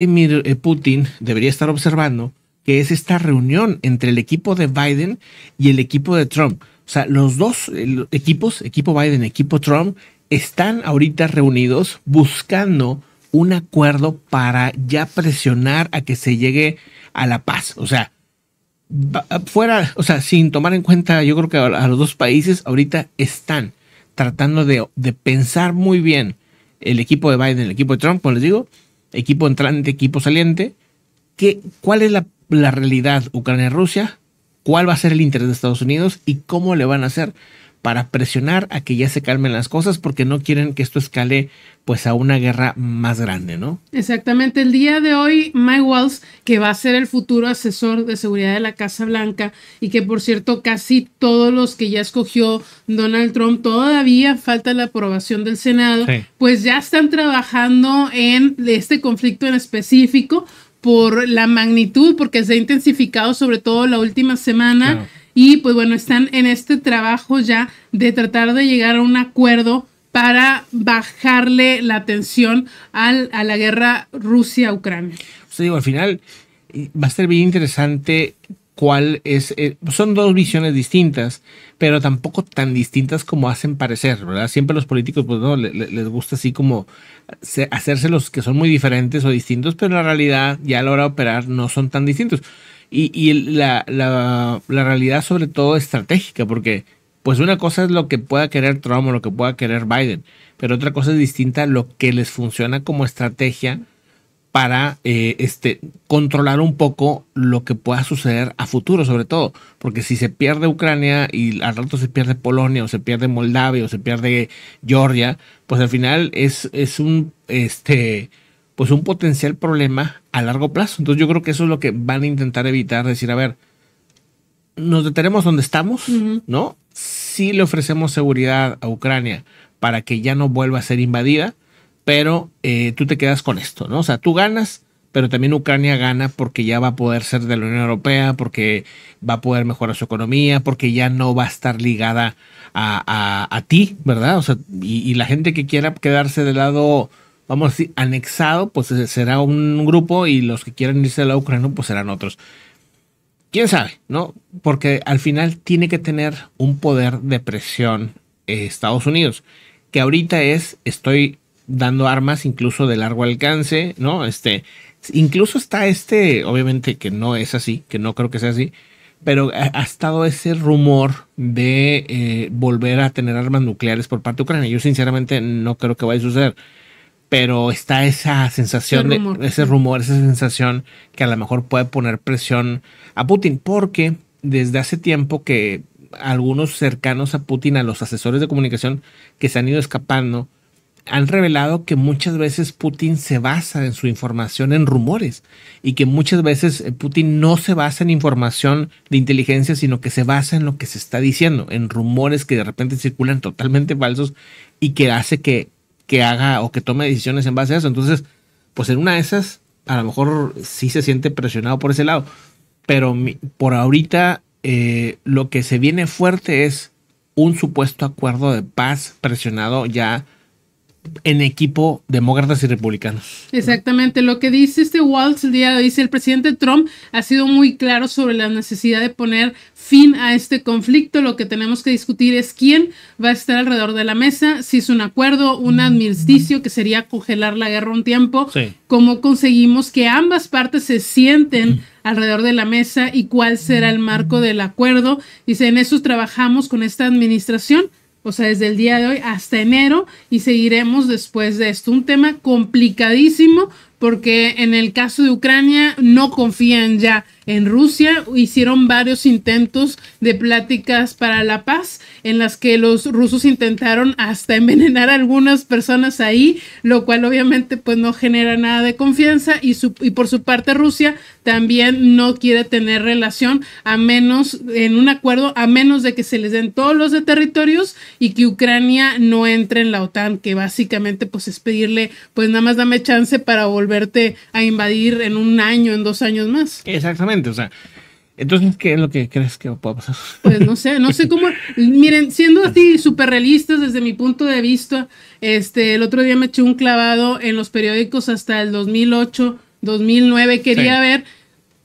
Eh, Putin debería estar observando, que es esta reunión entre el equipo de Biden y el equipo de Trump. O sea, los dos equipos, equipo Biden, equipo Trump, están ahorita reunidos buscando un acuerdo para ya presionar a que se llegue a la paz. O sea, fuera, o sea, sin tomar en cuenta, yo creo que a los dos países ahorita están tratando de, de pensar muy bien el equipo de Biden, el equipo de Trump, como les digo, equipo entrante, equipo saliente. ¿Cuál es la, la realidad Ucrania-Rusia? ¿Cuál va a ser el interés de Estados Unidos? ¿Y cómo le van a hacer? para presionar a que ya se calmen las cosas porque no quieren que esto escale pues a una guerra más grande, ¿no? Exactamente. El día de hoy, Mike Walls, que va a ser el futuro asesor de seguridad de la Casa Blanca y que por cierto casi todos los que ya escogió Donald Trump todavía falta la aprobación del Senado, pues ya están trabajando en este conflicto en específico por la magnitud, porque se ha intensificado sobre todo la última semana y pues bueno, están en este trabajo ya de tratar de llegar a un acuerdo para bajarle la tensión a la guerra Rusia-Ucrania. digo, al final eh, va a ser bien interesante cuál es. Eh, son dos visiones distintas, pero tampoco tan distintas como hacen parecer, ¿verdad? Siempre los políticos, pues no, les gusta así como hacerse los que son muy diferentes o distintos, pero en la realidad, ya a la hora de operar, no son tan distintos y, la, la, realidad sobre todo estratégica, porque pues una cosa es lo que pueda querer Trump o lo que pueda querer Biden, pero otra cosa es distinta lo que les funciona como estrategia para eh, este, controlar un poco lo que pueda suceder a futuro, sobre todo, porque si se pierde Ucrania y al rato se pierde Polonia o se pierde Moldavia o se pierde Georgia, pues al final es, es un, este, pues un potencial problema a largo plazo. Entonces yo creo que eso es lo que van a intentar evitar, decir, a ver, nos detenemos donde estamos, ¿no? Si sí le ofrecemos seguridad a Ucrania para que ya no vuelva a ser invadida, pero eh, tú te quedas con esto, ¿no? O sea, tú ganas, pero también Ucrania gana porque ya va a poder ser de la Unión Europea, porque va a poder mejorar su economía, porque ya no va a estar ligada a, ti, ¿verdad? O sea, y, la gente que quiera quedarse de lado vamos a anexado, pues será un grupo y los que quieran irse a lado ucraniano, pues serán otros. ¿Quién sabe? ¿No? Porque al final tiene que tener un poder de presión eh, Estados Unidos, que ahorita es, estoy dando armas incluso de largo alcance, ¿no? Este, incluso está este, obviamente que no es así, que no creo que sea así, pero ha, estado ese rumor de eh, volver a tener armas nucleares por parte de Ucrania. Yo sinceramente no creo que vaya a suceder pero está esa sensación, De, ese rumor, esa sensación que a lo mejor puede poner presión a Putin, porque desde hace tiempo que algunos cercanos a Putin, a los asesores de comunicación que se han ido escapando, han revelado que muchas veces Putin se basa en su información en rumores y que muchas veces eh, Putin no se basa en información de inteligencia, sino que se basa en lo que se está diciendo, en rumores que de repente circulan totalmente falsos y que hace que que haga o que tome decisiones en base a eso. Entonces, pues en una de esas, a lo mejor sí se siente presionado por ese lado. Pero por ahorita eh, lo que se viene fuerte es un supuesto acuerdo de paz presionado ya en equipo demócratas y republicanos. Exactamente, lo que dice este Waltz el día de hoy, dice el presidente Trump ha sido muy claro sobre la necesidad de poner fin a este conflicto. Lo que tenemos que discutir es quién va a estar alrededor de la mesa, si es un acuerdo, un armisticio, que sería congelar la guerra un tiempo, cómo conseguimos que ambas partes se sienten alrededor de la mesa y cuál será el marco del acuerdo. Dice, en eso trabajamos con esta administración o sea, desde el día de hoy hasta enero y seguiremos después de esto. Un tema complicadísimo porque en el caso de Ucrania no confían ya en Rusia. Hicieron varios intentos de pláticas para la paz en las que los rusos intentaron hasta envenenar a algunas personas ahí, lo cual obviamente pues no genera nada de confianza y, y por su parte Rusia también no quiere tener relación a menos en un acuerdo, a menos de que se les den todos los territorios y que Ucrania no entre en la OTAN, que básicamente pues es pedirle pues nada más dame chance para volver volverte a invadir en un año, en dos años más. Exactamente, o sea, entonces, ¿qué es lo que crees que a pasar? Pues no sé, no sé cómo. Miren, siendo así súper realistas desde mi punto de vista, este, el otro día me eché un clavado en los periódicos hasta el 2008, 2009. Quería ver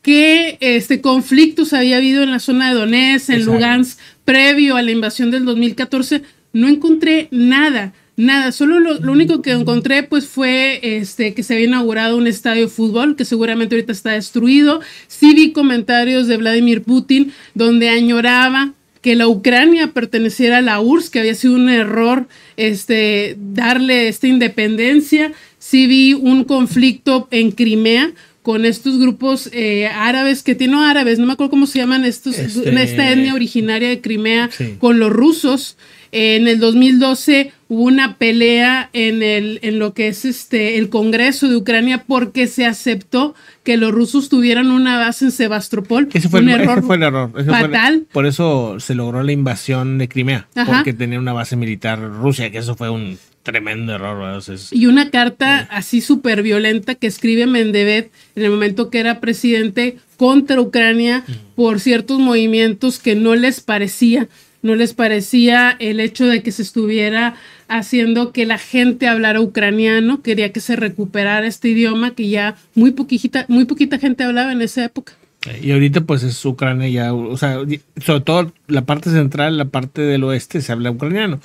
qué este, conflictos había habido en la zona de Donetsk, en Lugansk, previo a la invasión del 2014. No encontré nada. Nada, solo lo, único que encontré pues fue este, que se había inaugurado un estadio de fútbol que seguramente ahorita está destruido. Sí vi comentarios de Vladimir Putin donde añoraba que la Ucrania perteneciera a la URSS, que había sido un error este, darle esta independencia. Sí vi un conflicto en Crimea con estos grupos eh, árabes, que tienen árabes, no me acuerdo cómo se llaman estos, este, esta etnia originaria de Crimea, con los rusos en el 2012 hubo una pelea en, el, en lo que es este, el Congreso de Ucrania porque se aceptó que los rusos tuvieran una base en Sebastopol. Ese fue, el, error fue el error. fatal. por eso se logró la invasión de Crimea, porque tenía una base militar Rusia, que eso fue un tremendo error. y una carta así súper violenta que escribe Mendeved en el momento que era presidente contra Ucrania por ciertos movimientos que no les parecía no les parecía el hecho de que se estuviera haciendo que la gente hablara ucraniano, quería que se recuperara este idioma que ya muy poquita, muy poquita gente hablaba en esa época. Y ahorita pues es Ucrania o sea, sobre todo la parte central, la parte del oeste se habla ucraniano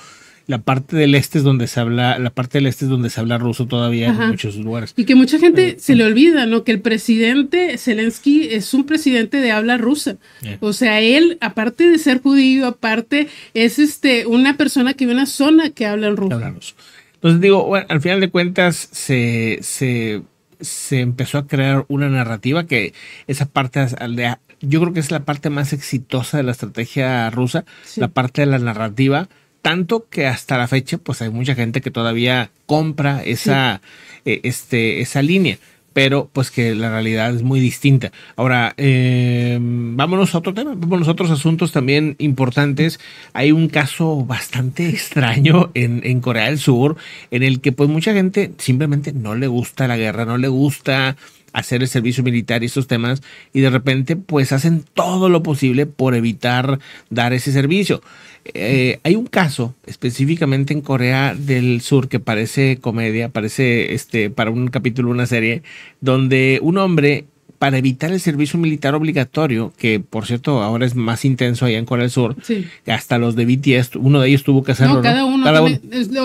la parte del este es donde se habla, la parte del este es donde se habla ruso todavía en muchos lugares. Y que mucha gente se le ah. olvida, ¿no? Que el presidente Zelensky es un presidente de habla rusa. Eh. O sea, él, aparte de ser judío, aparte, es este una persona que vive en una zona que habla en ruso. Entonces digo, bueno, al final de cuentas se, se, se empezó a crear una narrativa que esa parte de, yo creo que es la parte más exitosa de la estrategia rusa, la parte de la narrativa tanto que hasta la fecha pues hay mucha gente que todavía compra esa, eh, este, esa línea, pero pues que la realidad es muy distinta. Ahora, em, vámonos a otro tema, vámonos a otros asuntos también importantes. Hay un caso bastante extraño en, en Corea del Sur en el que pues mucha gente simplemente no le gusta la guerra, no le gusta hacer el servicio militar y estos temas y de repente pues hacen todo lo posible por evitar dar ese servicio. Eh, hay un caso específicamente en Corea del Sur que parece comedia, parece este para un capítulo, una serie, donde un hombre para evitar el servicio militar obligatorio, que por cierto ahora es más intenso allá en Corea del Sur, hasta los de BTS, uno de ellos tuvo que hacerlo. No, cada uno.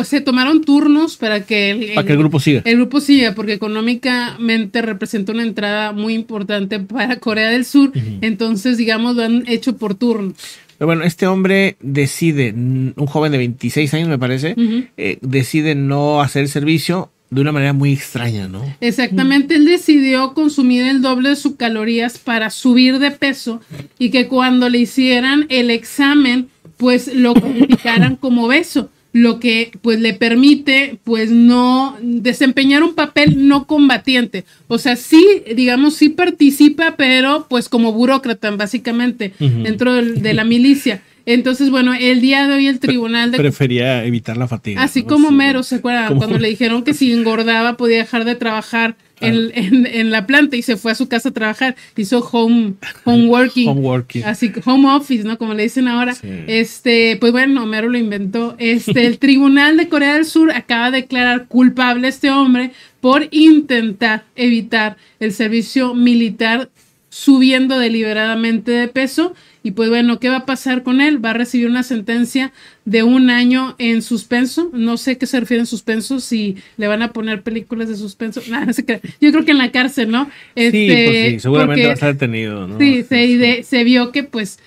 se tomaron turnos para que el, grupo siga. El grupo siga, porque económicamente representa una entrada muy importante para Corea del Sur, entonces digamos lo han hecho por turnos. Pero bueno, este hombre decide, mm, un joven de 26 años me parece, eh, decide no hacer servicio de una manera muy extraña, ¿no? Exactamente, él decidió consumir el doble de sus calorías para subir de peso y que cuando le hicieran el examen, pues lo calificaran como beso lo que pues le permite pues no desempeñar un papel no combatiente. O sea, sí, digamos, sí participa, pero pues como burócrata básicamente dentro de la milicia. Entonces, bueno, el día de hoy el tribunal de... Prefería evitar la fatiga. Así como Mero, ¿se acuerdan? Cuando le dijeron que si engordaba podía dejar de trabajar ah. en, la planta y se fue a su casa a trabajar. Hizo home, home working. Home working. Así, home office, ¿no? Como le dicen ahora. Este, pues bueno, Mero lo inventó. Este, el Tribunal de Corea del Sur acaba de declarar culpable a este hombre por intentar evitar el servicio militar subiendo deliberadamente de peso. Y pues bueno, ¿qué va a pasar con él? Va a recibir una sentencia de un año en suspenso. No sé qué se refiere en suspenso, si le van a poner películas de suspenso. no sé qué. Yo creo que en la cárcel, ¿no? sí, pues este, sí, seguramente va a estar detenido, ¿no? Sí, se, vio que pues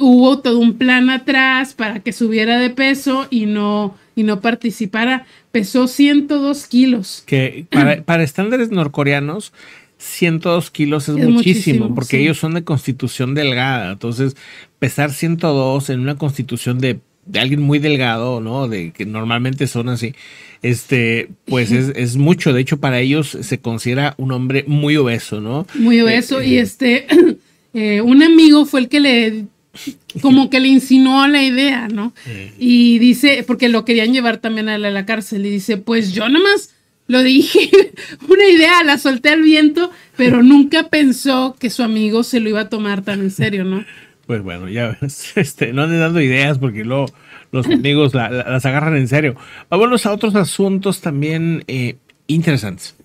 hubo todo un plan atrás para que subiera de peso y no, y no participara. Pesó 102 kilos. Que para estándares norcoreanos 102 kilos es, muchísimo, porque ellos son de constitución delgada. Entonces, pesar 102 en una constitución de, alguien muy delgado, ¿no? De que normalmente son así, este, pues es, mucho. De hecho, para ellos se considera un hombre muy obeso, ¿no? Muy eh, obeso. y eh, este, eh, un amigo fue el que le como que le insinuó la idea, ¿no? Y dice, porque lo querían llevar también a la, cárcel, y dice, pues yo más lo dije, una idea, la solté al viento, pero nunca pensó que su amigo se lo iba a tomar tan en serio, ¿no? Pues bueno, ya este, no andes dando ideas porque luego los amigos las agarran en serio. Vámonos a otros asuntos también eh, interesantes.